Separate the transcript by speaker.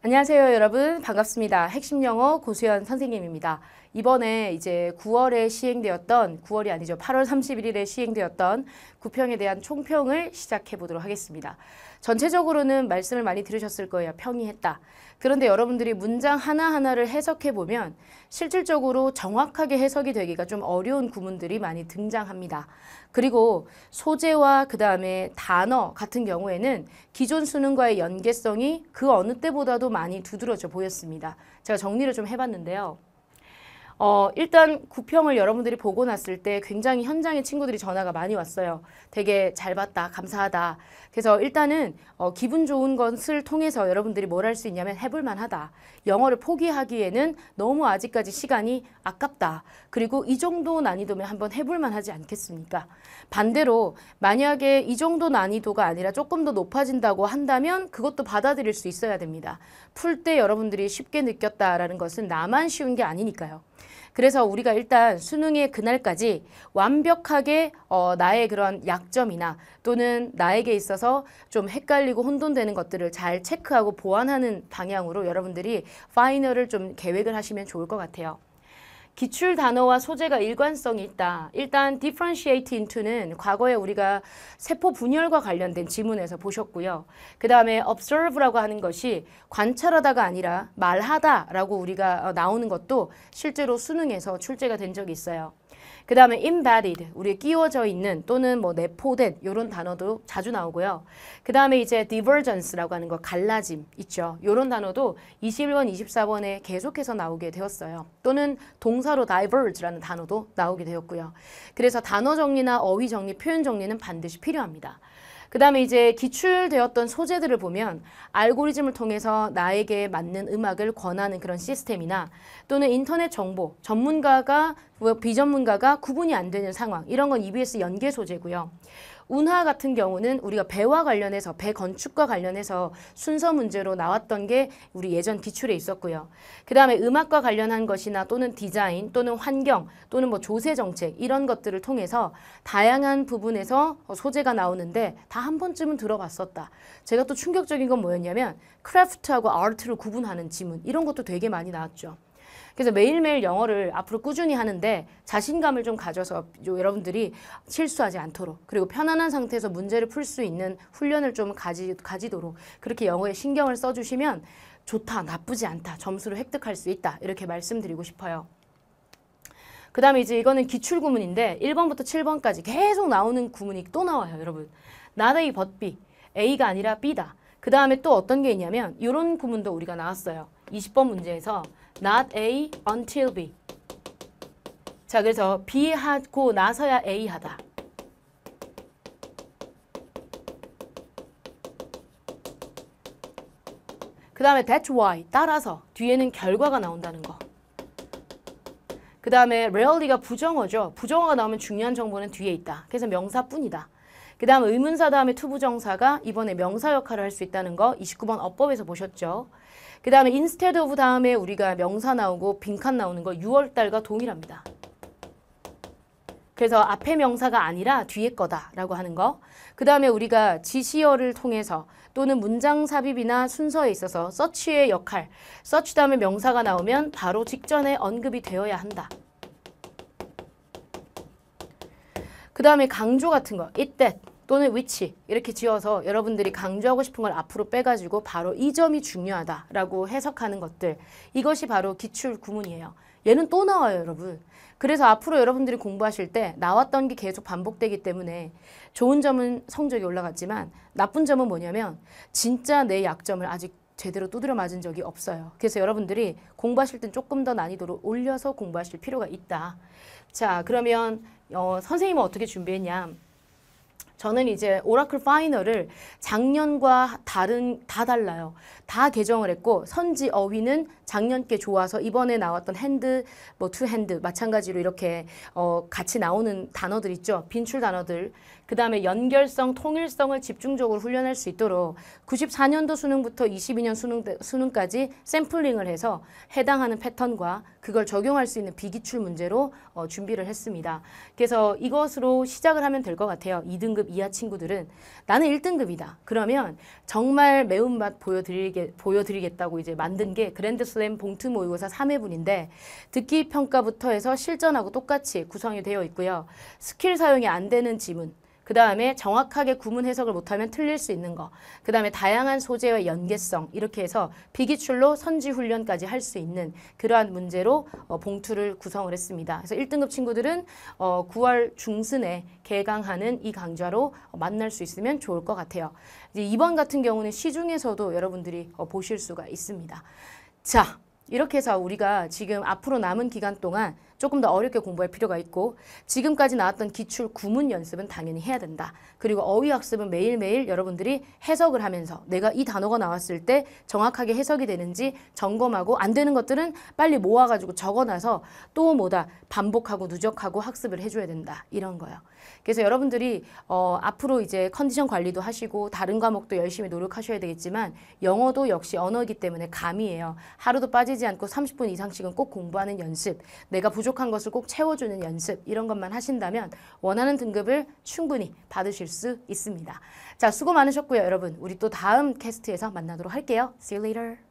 Speaker 1: 안녕하세요 여러분 반갑습니다. 핵심 영어 고수연 선생님입니다. 이번에 이제 9월에 시행되었던 9월이 아니죠. 8월 31일에 시행되었던 구평에 대한 총평을 시작해 보도록 하겠습니다. 전체적으로는 말씀을 많이 들으셨을 거예요. 평이했다. 그런데 여러분들이 문장 하나하나를 해석해 보면 실질적으로 정확하게 해석이 되기가 좀 어려운 구문들이 많이 등장합니다. 그리고 소재와 그 다음에 단어 같은 경우에는 기존 수능과의 연계성이 그 어느 때보다도 많이 두드러져 보였습니다. 제가 정리를 좀 해봤는데요. 어, 일단 구평을 여러분들이 보고 났을 때 굉장히 현장에 친구들이 전화가 많이 왔어요. 되게 잘 봤다, 감사하다. 그래서 일단은 어, 기분 좋은 것을 통해서 여러분들이 뭘 할 수 있냐면 해볼 만하다. 영어를 포기하기에는 너무 아직까지 시간이 아깝다. 그리고 이 정도 난이도면 한번 해볼 만하지 않겠습니까? 반대로 만약에 이 정도 난이도가 아니라 조금 더 높아진다고 한다면 그것도 받아들일 수 있어야 됩니다. 풀 때 여러분들이 쉽게 느꼈다라는 것은 나만 쉬운 게 아니니까요. 그래서 우리가 일단 수능의 그날까지 완벽하게 어, 나의 그런 약점이나 또는 나에게 있어서 좀 헷갈리고 혼돈되는 것들을 잘 체크하고 보완하는 방향으로 여러분들이 파이널을 좀 계획을 하시면 좋을 것 같아요. 기출 단어와 소재가 일관성이 있다. 일단 differentiate into는 과거에 우리가 세포 분열과 관련된 지문에서 보셨고요. 그 다음에 observe라고 하는 것이 관찰하다가 아니라 말하다라고 우리가 어, 나오는 것도 실제로 수능에서 출제가 된 적이 있어요. 그 다음에 embedded, 우리 끼워져 있는 또는 뭐 내포된 이런 단어도 자주 나오고요. 그 다음에 이제 divergence라고 하는 거 갈라짐 있죠. 이런 단어도 21번, 24번에 계속해서 나오게 되었어요. 또는 동사로 diverge라는 단어도 나오게 되었고요. 그래서 단어 정리나 어휘 정리, 표현 정리는 반드시 필요합니다. 그 다음에 이제 기출되었던 소재들을 보면 알고리즘을 통해서 나에게 맞는 음악을 권하는 그런 시스템이나 또는 인터넷 정보, 전문가가 비전문가가 구분이 안 되는 상황 이런 건 EBS 연계 소재고요. 운하 같은 경우는 우리가 배와 관련해서 배 건축과 관련해서 순서 문제로 나왔던 게 우리 예전 기출에 있었고요. 그 다음에 음악과 관련한 것이나 또는 디자인 또는 환경 또는 뭐 조세 정책 이런 것들을 통해서 다양한 부분에서 소재가 나오는데 다 한 번쯤은 들어봤었다. 제가 또 충격적인 건 뭐였냐면 크래프트하고 아트를 구분하는 지문 이런 것도 되게 많이 나왔죠. 그래서 매일매일 영어를 앞으로 꾸준히 하는데 자신감을 좀 가져서 여러분들이 실수하지 않도록 그리고 편안한 상태에서 문제를 풀 수 있는 훈련을 좀 가지, 가지도록 그렇게 영어에 신경을 써주시면 좋다, 나쁘지 않다, 점수를 획득할 수 있다 이렇게 말씀드리고 싶어요. 그 다음에 이제 이거는 기출 구문인데 1번부터 7번까지 계속 나오는 구문이 또 나와요 여러분. 나 o t A b A가 아니라 B다. 그 다음에 또 어떤 게 있냐면 이런 구문도 우리가 나왔어요. 20번 문제에서 not A until B. 자, 그래서 B 하고 나서야 A 하다. 그 다음에 that's why, 따라서 뒤에는 결과가 나온다는 거. 그 다음에 rarely가 부정어죠. 부정어가 나오면 중요한 정보는 뒤에 있다. 그래서 명사뿐이다. 그 다음 의문사 다음에 투부정사가 이번에 명사 역할을 할 수 있다는 거 29번 어법에서 보셨죠. 그 다음에 instead of 다음에 우리가 명사 나오고 빈칸 나오는 거 6월달과 동일합니다. 그래서 앞에 명사가 아니라 뒤에 거다라고 하는 거. 그 다음에 우리가 지시어를 통해서 또는 문장 삽입이나 순서에 있어서 서치의 역할, 서치 다음에 명사가 나오면 바로 직전에 언급이 되어야 한다. 그 다음에 강조 같은 거, it that, 또는 위치 이렇게 지어서 여러분들이 강조하고 싶은 걸 앞으로 빼가지고 바로 이 점이 중요하다라고 해석하는 것들 이것이 바로 기출 구문이에요. 얘는 또 나와요 여러분. 그래서 앞으로 여러분들이 공부하실 때 나왔던 게 계속 반복되기 때문에 좋은 점은 성적이 올라갔지만 나쁜 점은 뭐냐면 진짜 내 약점을 아직 제대로 두드려 맞은 적이 없어요. 그래서 여러분들이 공부하실 땐 조금 더 난이도를 올려서 공부하실 필요가 있다. 자 그러면 어, 선생님은 어떻게 준비했냐. 저는 이제 오라클 파이널을 작년과 다른 다 달라요. 다 개정을 했고 선지 어휘는 작년께 좋아서 이번에 나왔던 핸드 뭐 투 핸드 마찬가지로 이렇게 어 같이 나오는 단어들 있죠. 빈출 단어들 그 다음에 연결성, 통일성을 집중적으로 훈련할 수 있도록 94년도 수능부터 22년 수능, 수능까지 샘플링을 해서 해당하는 패턴과 그걸 적용할 수 있는 비기출 문제로 어, 준비를 했습니다. 그래서 이것으로 시작을 하면 될 것 같아요. 2등급 이하 친구들은 나는 1등급이다. 그러면 정말 매운맛 보여드리게, 보여드리겠다고 이제 만든 게 그랜드슬램 봉투 모의고사 3회분인데 듣기 평가부터 해서 실전하고 똑같이 구성이 되어 있고요. 스킬 사용이 안 되는 지문 그 다음에 정확하게 구문 해석을 못하면 틀릴 수 있는 거. 그 다음에 다양한 소재와 연계성 이렇게 해서 비기출로 선지 훈련까지 할 수 있는 그러한 문제로 어, 봉투를 구성을 했습니다. 그래서 1등급 친구들은 어, 9월 중순에 개강하는 이 강좌로 어, 만날 수 있으면 좋을 것 같아요. 이제 이번 같은 경우는 시중에서도 여러분들이 어, 보실 수가 있습니다. 자, 이렇게 해서 우리가 지금 앞으로 남은 기간 동안 조금 더 어렵게 공부할 필요가 있고 지금까지 나왔던 기출 구문 연습은 당연히 해야 된다. 그리고 어휘 학습은 매일매일 여러분들이 해석을 하면서 내가 이 단어가 나왔을 때 정확하게 해석이 되는지 점검하고 안 되는 것들은 빨리 모아가지고 적어놔서 또 뭐다 반복하고 누적하고 학습을 해줘야 된다. 이런 거요. 예 그래서 여러분들이 어, 앞으로 이제 컨디션 관리도 하시고 다른 과목도 열심히 노력하셔야 되겠지만 영어도 역시 언어이기 때문에 감이에요. 하루도 빠지지 않고 30분 이상씩은 꼭 공부하는 연습. 내가 부족 부족한 것을 꼭 채워주는 연습 이런 것만 하신다면 원하는 등급을 충분히 받으실 수 있습니다. 자 수고 많으셨고요 여러분 우리 또 다음 캐스트에서 만나도록 할게요. See you later.